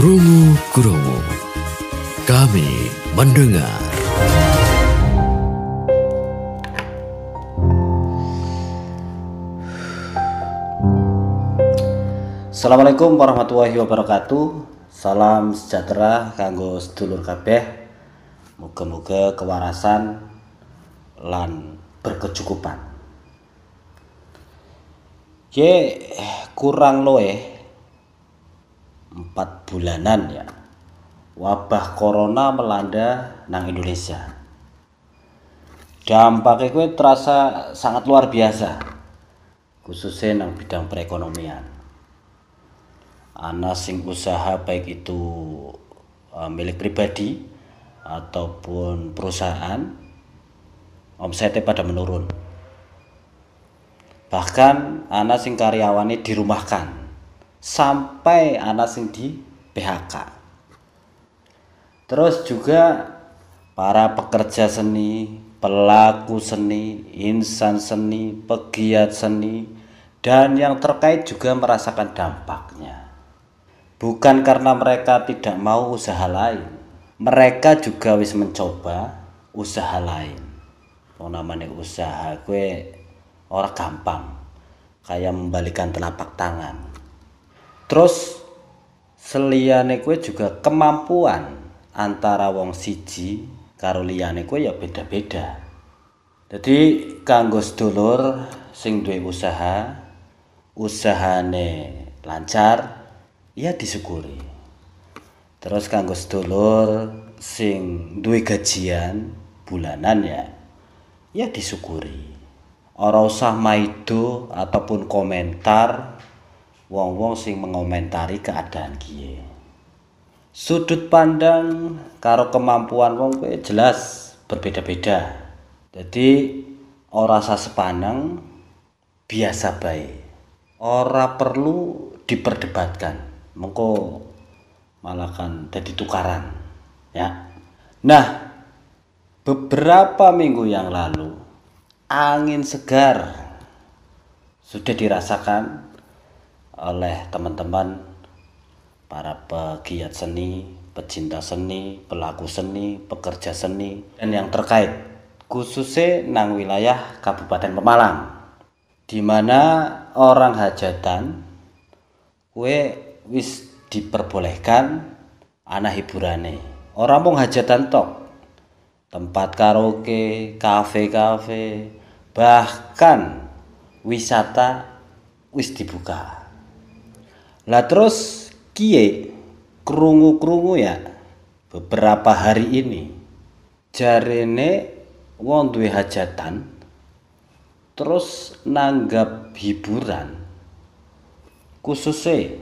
Kurungu Kurungu. Kami mendengar. Assalamualaikum warahmatullahi wabarakatuh. Salam sejahtera kanggo sedulur kabeh. moga moga kewarasan lan berkecukupan. Ye kurang loe empat bulanan ya wabah corona melanda nang Indonesia dampaknya gue terasa sangat luar biasa khususnya nang bidang perekonomian anak sing usaha baik itu eh, milik pribadi ataupun perusahaan omsetnya pada menurun bahkan anak sing karyawannya dirumahkan sampai anak sing di PHK. Terus juga para pekerja seni, pelaku seni, insan seni, pegiat seni, dan yang terkait juga merasakan dampaknya. Bukan karena mereka tidak mau usaha lain, mereka juga wis mencoba usaha lain. Oh, namanya usaha gue orang gampang, kayak membalikan telapak tangan terus seliyane kue juga kemampuan antara wong siji karo liyane kue ya beda-beda jadi kanggo sedulur sing duwe usaha usahane lancar ya disyukuri terus kanggo sedulur sing duwe gajian bulanan ya ya disyukuri ora usah maido ataupun komentar wong-wong sing mengomentari keadaan kiye. Sudut pandang karo kemampuan wong kuwi jelas berbeda-beda. Jadi ora sepaneng biasa baik, Ora perlu diperdebatkan. Mengko malahan jadi tukaran, ya. Nah, beberapa minggu yang lalu angin segar sudah dirasakan oleh teman-teman para pegiat seni, pecinta seni, pelaku seni, pekerja seni, dan yang terkait, khususnya nang wilayah Kabupaten Pemalang, di mana orang hajatan kue wis diperbolehkan anak hiburane. Orang mung hajatan tok, tempat karaoke, kafe-kafe, bahkan wisata wis dibuka. Lah terus kie krungu-krungu ya beberapa hari ini jarene wong duwe hajatan terus nanggap hiburan khususnya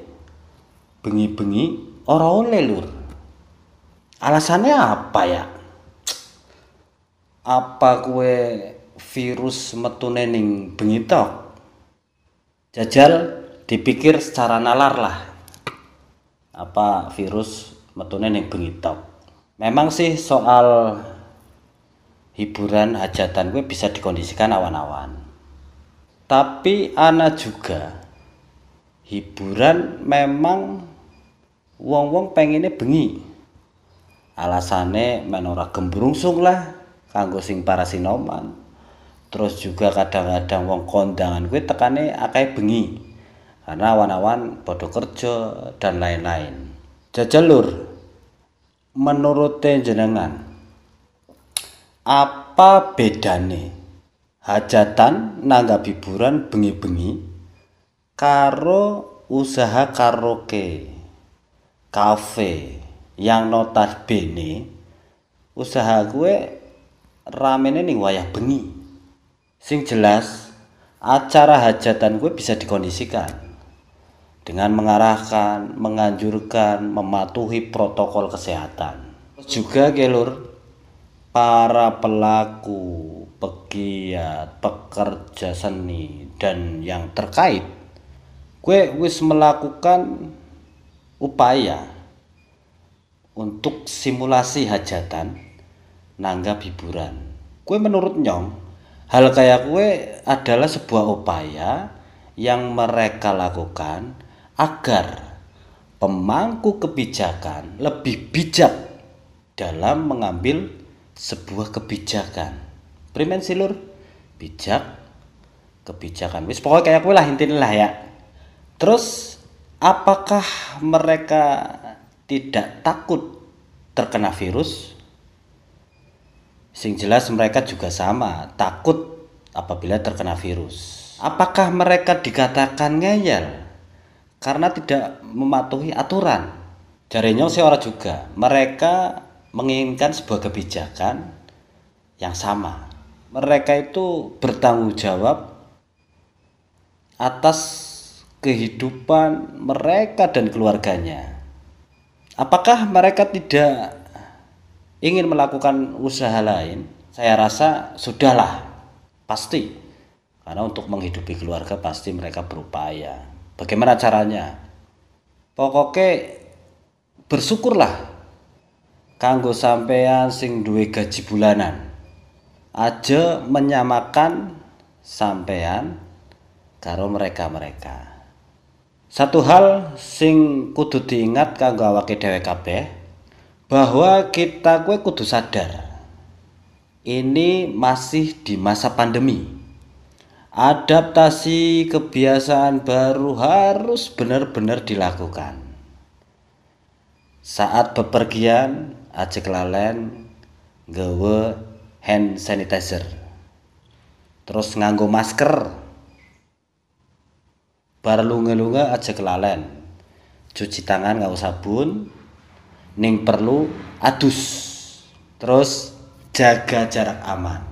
bengi-bengi orang oleh lur alasannya apa ya apa kue virus metune ning bengi tok jajal dipikir secara nalar lah apa virus metune yang begitu memang sih soal hiburan hajatan gue bisa dikondisikan awan-awan tapi ana juga hiburan memang wong-wong pengennya bengi Alasannya menora gemburungsung lah kanggo sing para sinoman terus juga kadang-kadang wong kondangan gue tekane akai bengi karena wanawan bodoh kerja dan lain-lain jajalur menurut jenengan apa bedane hajatan nangga hiburan bengi-bengi karo usaha karaoke kafe yang notas bene usaha gue ramene ini wayah bengi sing jelas acara hajatan gue bisa dikondisikan dengan mengarahkan, menganjurkan, mematuhi protokol kesehatan. Juga gelur para pelaku, pegiat, pekerja seni dan yang terkait gue wis melakukan upaya untuk simulasi hajatan nanggap hiburan. Kue menurut Nyong, hal kayak kue adalah sebuah upaya yang mereka lakukan agar pemangku kebijakan lebih bijak dalam mengambil sebuah kebijakan. Primen silur bijak kebijakan. Wis pokoknya kayak lah intinya lah ya. Terus apakah mereka tidak takut terkena virus? Sing jelas mereka juga sama, takut apabila terkena virus. Apakah mereka dikatakan ngeyel? karena tidak mematuhi aturan. Jarenya seora juga, mereka menginginkan sebuah kebijakan yang sama. Mereka itu bertanggung jawab atas kehidupan mereka dan keluarganya. Apakah mereka tidak ingin melakukan usaha lain? Saya rasa sudahlah, pasti. Karena untuk menghidupi keluarga pasti mereka berupaya. Bagaimana caranya? Pokoknya bersyukurlah kanggo sampean sing duwe gaji bulanan. Aja menyamakan sampean karo mereka-mereka. Satu hal sing kudu diingat kanggo awake dhewe kabeh bahwa kita kue kudu sadar ini masih di masa pandemi Adaptasi kebiasaan baru harus benar-benar dilakukan. Saat bepergian, ajak lalen gawe hand sanitizer. Terus nganggo masker. Bar lunga-lunga aja kelalen. Cuci tangan nggak usah sabun. Ning perlu adus. Terus jaga jarak aman.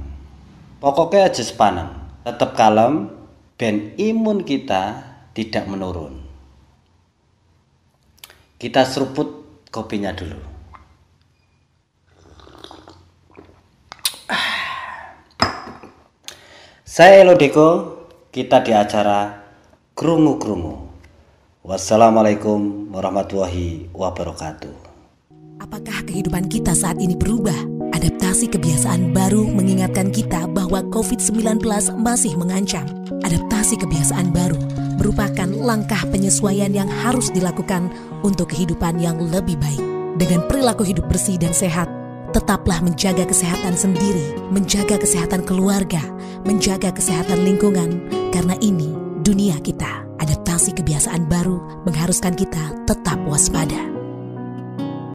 Pokoknya aja sepanang tetap kalem dan imun kita tidak menurun kita seruput kopinya dulu saya Elodeko kita di acara Krungu Krungu Wassalamualaikum warahmatullahi wabarakatuh Apakah kehidupan kita saat ini berubah? Adaptasi kebiasaan baru mengingatkan kita bahwa COVID-19 masih mengancam. Adaptasi kebiasaan baru merupakan langkah penyesuaian yang harus dilakukan untuk kehidupan yang lebih baik. Dengan perilaku hidup bersih dan sehat, tetaplah menjaga kesehatan sendiri, menjaga kesehatan keluarga, menjaga kesehatan lingkungan, karena ini dunia kita. Adaptasi kebiasaan baru mengharuskan kita tetap waspada.